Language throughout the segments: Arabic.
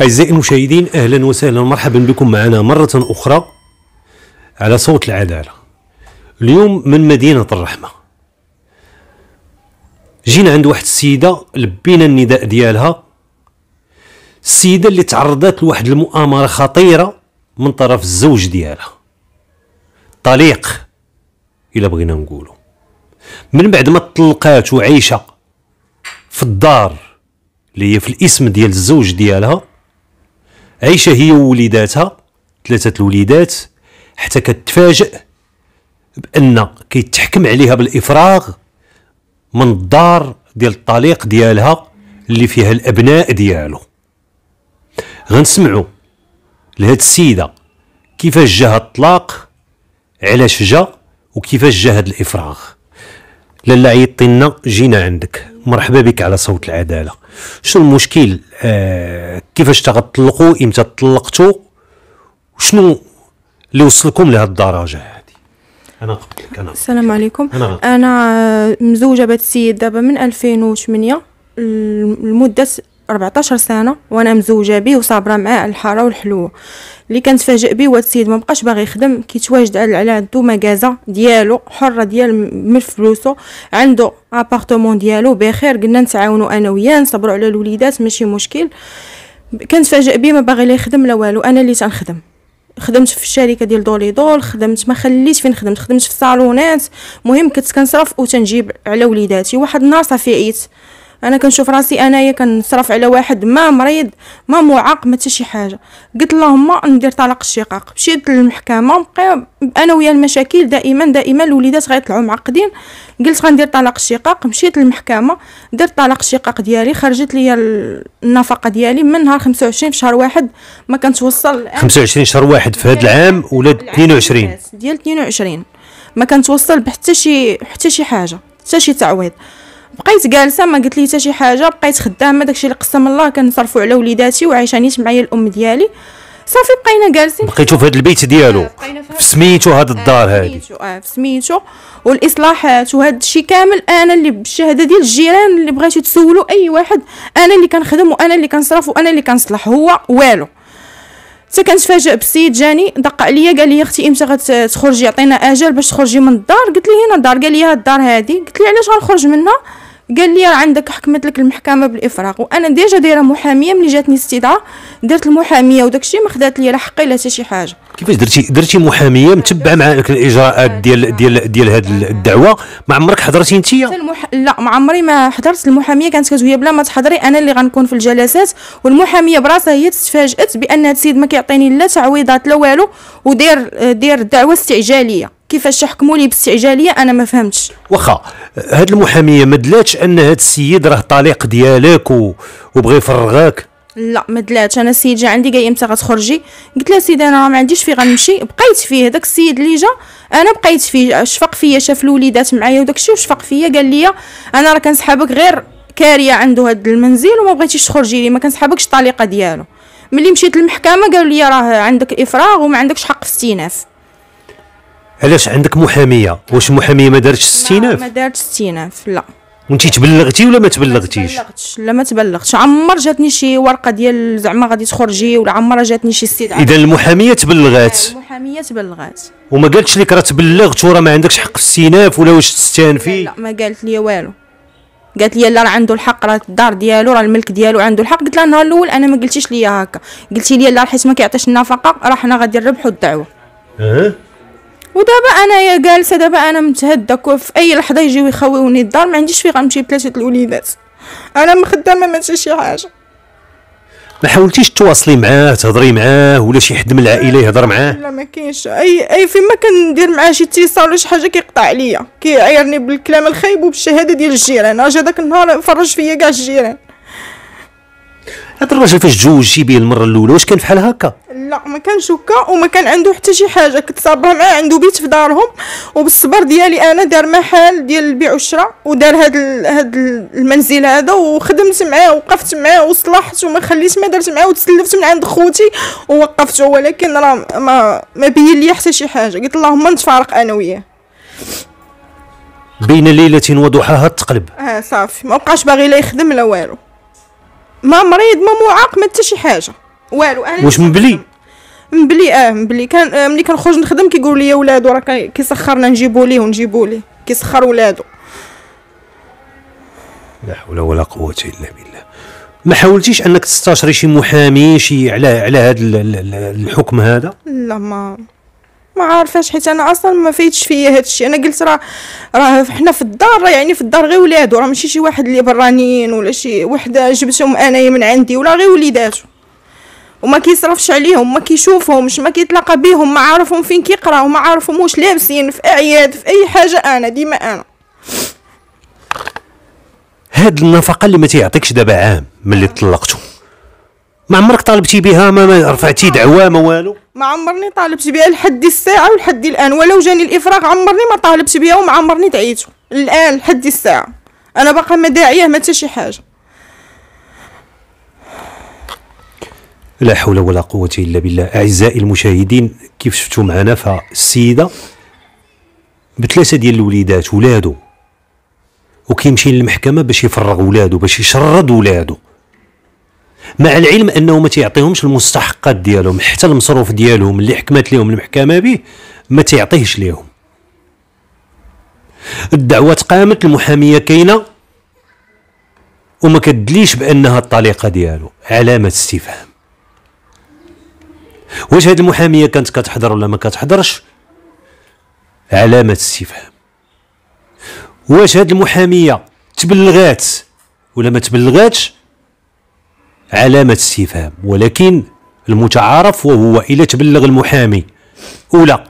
أعزائي المشاهدين أهلا وسهلا مرحبا بكم معنا مرة أخرى على صوت العدالة اليوم من مدينة الرحمة جينا عند واحد السيدة لبينا النداء ديالها السيدة اللي تعرضت لواحد المؤامرة خطيرة من طرف الزوج ديالها طليق إلا بغينا نقولو من بعد ما طلقات وعايشة في الدار اللي هي في الاسم ديال الزوج ديالها عايشه هي ووليداتها ثلاثه الوليدات حتى كتفاجئ بان كيتحكم عليها بالافراغ من الدار ديال الطليق ديالها اللي فيها الابناء ديالو غنسمعوا لهاد السيده كيفاش جا هاد الطلاق علاش جا وكيفاش جا هاد الافراغ لالا عيطي لنا جينا عندك مرحبا بك على صوت العداله شنو المشكل آه كيفاش تغطلقوا امتى طلقتوا شنو اللي وصلكم لهذه الدرجه هذه انا قلت لك انا السلام عليكم انا, أنا مزوجه بهذا السيد دابا من 2008 لمده 14 سنه وانا مزوجه به وصابره معاه على الحاره والحلوه اللي كنتفاجئ به هو السيد ما بقاش باغي يخدم كيتواجد على دو مكازا ديالو حره ديال من فلوسو عنده ابارتمون ديالو بخير قلنا نتعاونو انا وياه نصبروا على الوليدات ماشي مشكل كنتفاجئ به ما باغي لا يخدم لا والو انا اللي تنخدم خدمت في الشركه ديال دولي دول خدمت ما خليت فين خدمت خدمت في الصالونات مهم كنت كنصرف وتنجيب على وليداتي واحد النهار صافي عيت انا كنشوف راسي انايا كنصرف على واحد ما مريض ما معاق ما شي حاجه قلت اللهم ندير طلاق الشقاق مشيت للمحكمه بقى انا ويا المشاكل دائما دائما الوليدات غيطلعوا معقدين قلت غندير طلاق الشقاق مشيت للمحكمه درت طلاق الشقاق ديالي خرجت لي النفقه ديالي من نهار 25 في شهر واحد ما كنتوصل 25 شهر واحد في هذا إيه، العام ولا 22 ديال 22 ما كنتوصل بحتى شي حتى شي حاجه حتى شي تعويض بقيت جالسه ما قلت لي حتى شي حاجه بقيت خدامه داكشي اللي قسم الله كنصرفو على وليداتي وعايشه نيت معايا الام ديالي صافي بقينا جالسين بقيتو في هذا البيت ديالو آه، في سميتو هاد الدار آه، هادي اه في سميتو والاصلاحات آه، وهذا الشيء كامل انا اللي بالشهاده ديال الجيران اللي بغيتو تسولوا اي واحد انا اللي كنخدم وانا اللي كنصرف وانا اللي كنصلح هو والو حتى كنتفاجئ بالسيد جاني دق عليا قال لي اختي امتى غتخرجي عطينا اجل باش تخرجي من الدار قلت ليه هنا الدار قال لي هاد الدار هادي قلت ليه علاش غنخرج منها قال لي عندك حكمت لك المحكمه بالافراق وانا ديجا دايره محاميه ملي جاتني استدعاء درت المحاميه وداك الشيء ما خدات لي لا حقي لا شي حاجه كيفاش درتي درتي محاميه متبعه معاك الاجراءات ديال ديال ديال هاد الدعوه ما عمرك حضرتي انت المح... لا ما عمري ما حضرت المحاميه كانت كتقول بلا ما تحضري انا اللي غنكون في الجلسات والمحاميه براسها هي تفاجات بان هاد السيد ما كيعطيني لا تعويضات لا والو وداير دير الدعوه استعجاليه كيفاش يحكموا لي باستعجاليه انا ما فهمتش واخا هاد المحاميه ما دلاتش ان هاد السيد راه طليق ديالك و... وبغى يفرغاك لا ما دلاتش انا السيد جا عندي قال امتى غتخرجي قلت له سيدي انا ما عنديش فين غنمشي بقيت فيه داك السيد اللي جا انا بقيت فيه شفق فيا شاف الوليدات معايا وداكشي وشفق فيا قال لي انا راه كنسحابك غير كاريه عنده هاد المنزل وما بغيتيش تخرجي لي ما كنسحابكش الطليقه ديالو ملي مشيت للمحكمه قالوا لي راه عندك افراغ وما عندكش حق استئناف علاش عندك محاميه واش المحاميه ما دارتش استئناف ما دارتش استئناف لا وانت تبلغتي ولا ما تبلغتيش ما تبلغتش لا ما تبلغتش عمر جاتني شي ورقه ديال زعما غادي تخرجي ولا عمر جاتني شي استدعاء اذا المحاميه تبلغات المحاميه تبلغات وما قالتش لك راه تبلغت وراه ما عندكش حق استئناف ولا واش تستانفي لا, لا ما قالت لي والو قالت لي لا راه عنده الحق راه الدار ديالو راه الملك ديالو عنده الحق قلت لها النهار الاول انا ما قلتيش ليا هكا قلتي لي لا حيت ما كيعطيش النفقه راه حنا غادي نربحوا الدعوه أه؟ ودابا انايا جالسه دابا انا متهده في اي لحظه يجيو يخويوني الدار ما عنديش فين غنمشي بثلاثه الوليدات انا مخدامه ما شي حاجه ما حاولتيش تواصلي معاه تهضري معاه ولا شي حد من العائله يهضر معاه لا ما كاينش اي اي فين ما كندير معاه شي اتصال ولا شي حاجه كيقطع عليا كيعايرني بالكلام الخايب وبالشهاده ديال الجيران اجا داك النهار فرج فيا كاع الجيران هاد الراجل فاش تزوجتي بيه المره الاولى واش كان فحال هكا لا ما كانش هكا وما كان عنده حتى شي حاجه كنت صابره معاه عنده بيت في دارهم وبالصبر ديالي انا دار محل ديال البيع والشراء ودار هاد هاد المنزل هذا وخدمت معاه وقفت معاه وصلحت وما خليت ما درت معاه وتسلفت من عند خوتي ووقفته ولكن راه ما ما بين لي حتى شي حاجه قلت اللهم نتفارق انا وياه بين ليله وضحاها تقلب اه صافي ما بقاش باغي لا يخدم لا والو ما مريض ما معاق ما حتى شي حاجه والو انا واش مبلي مبلي اه مبلي كان آه، ملي كنخرج نخدم كيقولوا لي ولادو راه كيسخرنا نجيبو ليه ونجيبو ليه كيسخر ولادو لا حول ولا قوه الا بالله ما حاولتيش انك تستشري شي محامي شي على على هذا الحكم هذا لا ما ما عارفاش حيت انا اصلا ما فايتش فيا هادشي انا قلت راه راه حنا في الدار يعني في الدار غير ولادو راه ماشي شي واحد اللي برانيين ولا شي وحده جبتهم انايا من عندي ولا غير وليداتو وما كيصرفش عليهم ما كيشوفهمش ما كيتلاقى بيهم ما عارفهم فين كيقراو وما عارفهم واش لابسين في اعياد في اي حاجه انا ديما انا هاد النفقه اللي ما تيعطيكش دابا عام ملي طلقتو ما عمرك طالبتي بها ما, ما رفعتي دعوه ما والو ما عمرني طالبت بها لحد الساعه ولحد الان ولو جاني الافراغ عمرني ما طالبت بها وما عمرني دعيته الان لحد الساعه انا باقا ما داعيه ما حتى شي حاجه لا حول ولا قوه الا بالله اعزائي المشاهدين كيف شفتوا معنا فالسيده بثلاثه ديال الوليدات ولادو وكيمشي للمحكمه باش يفرغ ولادو باش يشرد ولادو مع العلم انه ما تيعطيهمش المستحقات ديالهم حتى المصروف ديالهم اللي حكمت لهم المحكمه به ما تيعطيهش ليهم الدعوه قامت المحاميه كاينه وما كدليش بانها الطليقه ديالو علامه استفهام واش هاد المحاميه كانت كتحضر ولا ما كتحضرش علامه استفهام واش هاد المحاميه تبلغات ولا ما تبلغاتش علامه استفهام ولكن المتعارف وهو الى تبلغ المحامي أولى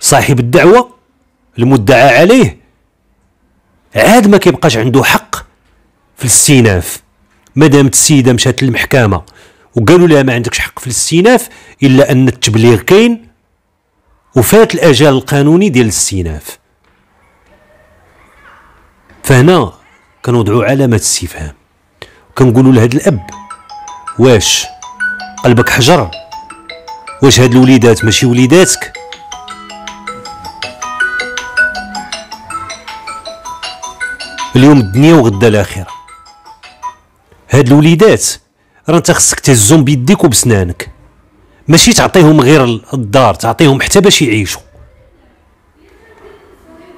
صاحب الدعوة المدعى عليه عاد ما كيبقاش عنده حق في الاستئناف مادام السيدة مشات للمحكمة وقالوا لها ما عندكش حق في الاستئناف الا ان التبليغ كاين وفات الاجال القانوني ديال الاستئناف فهنا كنوضعوا علامه استفهام كنقولوا لهذا الاب واش قلبك حجر واش هاد الوليدات ماشي وليداتك اليوم الدنيا وغدا الاخره هاد الوليدات راه انت خصك تهزهم بيديك وبسنانك ماشي تعطيهم غير الدار تعطيهم حتى باش يعيشوا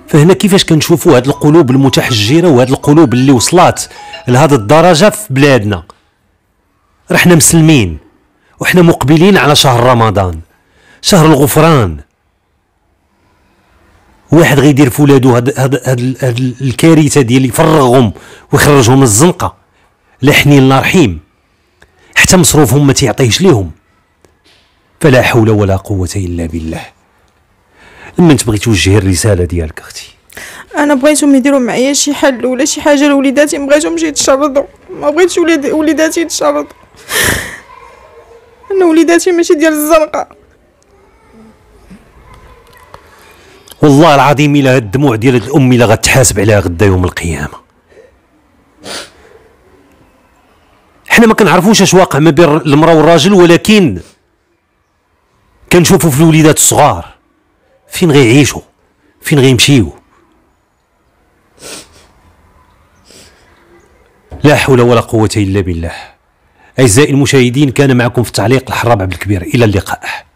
فهنا كيفاش كنشوفوا هاد القلوب المتحجره وهاد القلوب اللي وصلات لهاد الدرجه في بلادنا راه حنا مسلمين وحنا مقبلين على شهر رمضان شهر الغفران واحد غيدير في ولادو هاد, هاد, هاد, هاد الكارثه ديال يفرغهم ويخرجهم من الزنقه لا حنين لا رحيم حتى مصروفهم ما تيعطيهش ليهم فلا حول ولا قوه الا بالله لما تبغي توجهي الرساله ديالك اختي انا بغيتهم يديروا معايا شي حل ولا شي حاجه لوليداتي ما بغيتهمش يتشردوا ما بغيتش وليداتي يتشردوا انا وليداتي ماشي ديال الزنقه والله العظيم الا الدموع ديال الام الا غتحاسب عليها غدا يوم القيامه حنا ما كنعرفوش اش واقع ما بين المراه والراجل ولكن كنشوفوا في الوليدات الصغار فين غيعيشوا فين غيمشيو لا حول ولا قوه الا بالله اعزائي المشاهدين كان معكم في التعليق الحراب عبد الكبير الى اللقاء